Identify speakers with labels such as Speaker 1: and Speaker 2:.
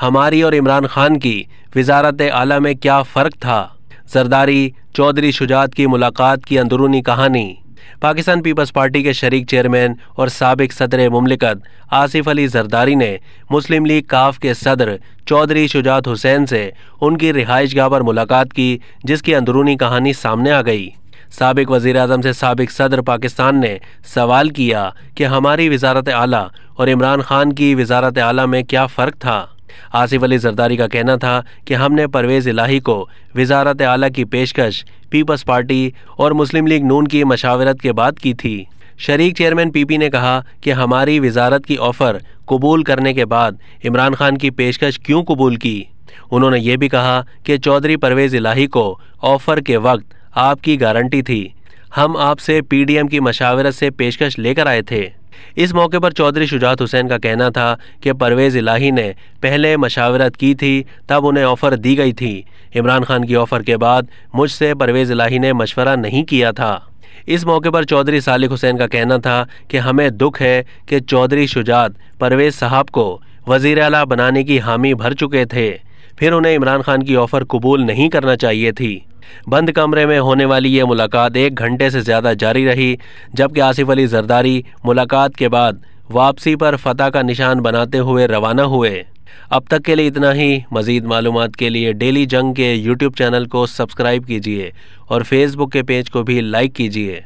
Speaker 1: हमारी और इमरान खान की वजारत आला में क्या फ़र्क था सरदारी चौधरी शुजात की मुलाकात की अंदरूनी कहानी पाकिस्तान पीपल्स पार्टी के शरीक चेयरमैन और सबक सदर ममलिकत आसिफ अली जरदारी ने मुस्लिम लीग काफ के सदर चौधरी शुजात हुसैन से उनकी रिहाइश गाह पर मुलाकात की जिसकी अंदरूनी कहानी सामने आ गई सबक वज़ी अजम से सबक सदर पाकिस्तान ने सवाल किया कि हमारी वजारत आला और इमरान खान की वजारत आला में क्या फ़र्क था आसिफ अली जरदारी का कहना था कि हमने परवेज़ इलाही को वजारत आला की पेशकश पीपल्स पार्टी और मुस्लिम लीग नून की मशावरत के बाद की थी शरीक चेयरमैन पीपी ने कहा कि हमारी वजारत की ऑफ़र कबूल करने के बाद इमरान खान की पेशकश क्यों कबूल की उन्होंने ये भी कहा कि चौधरी परवेज़ इलाही को ऑफ़र के वक्त आपकी गारंटी थी हम आपसे पीडीएम की मशावरत से पेशकश लेकर आए थे इस मौके पर चौधरी शुजात हुसैन का कहना था कि परवेज़ इलाही ने पहले मशावरत की थी तब उन्हें ऑफ़र दी गई थी इमरान खान की ऑफ़र के बाद मुझसे परवेज़ इलाही ने मशवरा नहीं किया था इस मौके पर चौधरी सालिक हुसैन का कहना था कि हमें दुख है कि चौधरी शुजात परवेज़ साहब को वज़ी अला बनाने की हामी भर चुके थे फिर उन्हें इमरान खान की ऑफ़र कबूल नहीं करना चाहिए थी बंद कमरे में होने वाली ये मुलाकात एक घंटे से ज़्यादा जारी रही जबकि आसिफ अली जरदारी मुलाकात के बाद वापसी पर फतह का निशान बनाते हुए रवाना हुए अब तक के लिए इतना ही मज़ीद मालूम के लिए डेली जंग के यूट्यूब चैनल को सब्सक्राइब कीजिए और फेसबुक के पेज को भी लाइक कीजिए